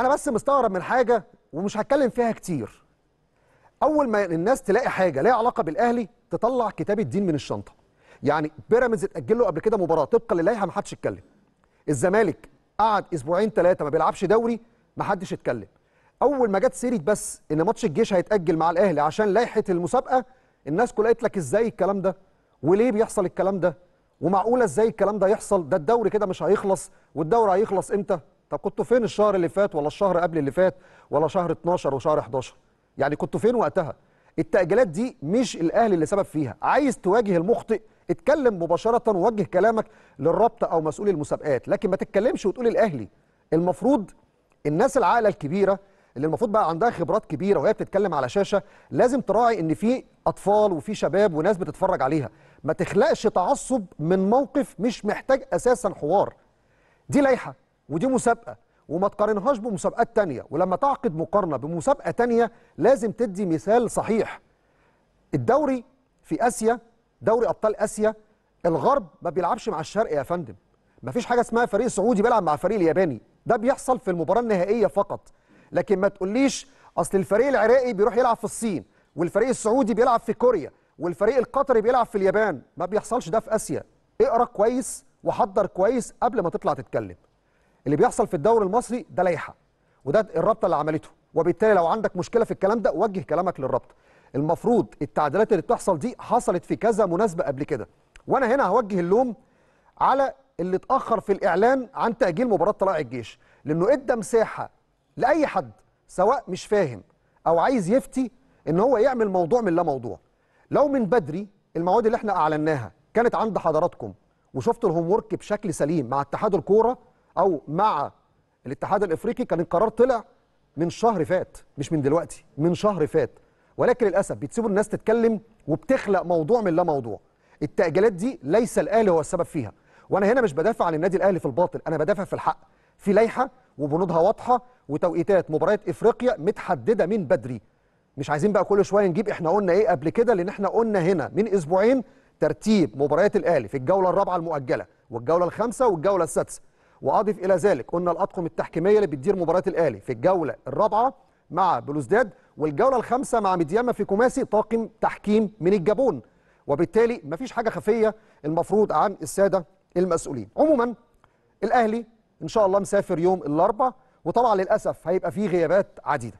انا بس مستغرب من حاجه ومش هتكلم فيها كتير اول ما الناس تلاقي حاجه ليها علاقه بالاهلي تطلع كتاب الدين من الشنطه يعني بيراميدز اتاجل له قبل كده مباراه طبقا للائحه ما حدش اتكلم الزمالك قعد اسبوعين ثلاثه ما بيلعبش دوري ما حدش اتكلم اول ما جت سيره بس ان ماتش الجيش هيتاجل مع الاهلي عشان لائحه المسابقه الناس كلها قالت لك ازاي الكلام ده وليه بيحصل الكلام ده ومعقوله ازاي الكلام ده يحصل ده الدوري كده مش هيخلص والدوري هيخلص امتى طب كنتوا فين الشهر اللي فات ولا الشهر قبل اللي فات ولا شهر 12 وشهر 11 يعني كنتوا فين وقتها التأجيلات دي مش الأهلي اللي سبب فيها عايز تواجه المخطئ اتكلم مباشرة ووجه كلامك للرابطة أو مسؤول المسابقات لكن ما تتكلمش وتقول الأهلي المفروض الناس العاقلة الكبيرة اللي المفروض بقى عندها خبرات كبيرة وهي بتتكلم على شاشة لازم تراعي إن في أطفال وفي شباب وناس بتتفرج عليها ما تخلقش تعصب من موقف مش محتاج أساسا حوار دي لايحة ودي مسابقه وما تقارنهاش بمسابقات تانية ولما تعقد مقارنه بمسابقه تانية لازم تدي مثال صحيح الدوري في اسيا دوري ابطال اسيا الغرب ما بيلعبش مع الشرق يا فندم ما فيش حاجه اسمها فريق سعودي بيلعب مع فريق الياباني ده بيحصل في المباراه النهائيه فقط لكن ما تقوليش اصل الفريق العراقي بيروح يلعب في الصين والفريق السعودي بيلعب في كوريا والفريق القطري بيلعب في اليابان ما بيحصلش ده في اسيا اقرا كويس وحضر كويس قبل ما تطلع تتكلم اللي بيحصل في الدوري المصري ده لائحه وده الرابطه اللي عملته وبالتالي لو عندك مشكله في الكلام ده وجه كلامك للرابطه المفروض التعديلات اللي بتحصل دي حصلت في كذا مناسبه قبل كده وانا هنا هوجه اللوم على اللي اتاخر في الاعلان عن تاجيل مباراه طلائع الجيش لانه ادى مساحه لاي حد سواء مش فاهم او عايز يفتي ان هو يعمل موضوع من لا موضوع لو من بدري المواد اللي احنا اعلناها كانت عند حضراتكم وشفتوا الهوم ورك بشكل سليم مع اتحاد الكوره او مع الاتحاد الافريقي كان القرار طلع من شهر فات مش من دلوقتي من شهر فات ولكن للاسف بتسيبوا الناس تتكلم وبتخلق موضوع من لا موضوع التاجيلات دي ليس الاهلي هو السبب فيها وانا هنا مش بدافع عن النادي الاهلي في الباطل انا بدافع في الحق في لائحه وبنودها واضحه وتوقيتات مباريات افريقيا متحدده من بدري مش عايزين بقى كل شويه نجيب احنا قلنا ايه قبل كده لان احنا قلنا هنا من اسبوعين ترتيب مباريات الاهلي في الجوله الرابعه المؤجله والجوله الخامسه والجوله السادسه واضف الى ذلك قلنا الاطقم التحكيميه اللي بتدير مباريات الاهلي في الجوله الرابعه مع بلوزداد والجوله الخامسه مع ميدياما في كوماسي طاقم تحكيم من الجابون وبالتالي مفيش حاجه خفيه المفروض عن الساده المسؤولين عموما الاهلي ان شاء الله مسافر يوم الاربعاء وطبعا للاسف هيبقى فيه غيابات عديده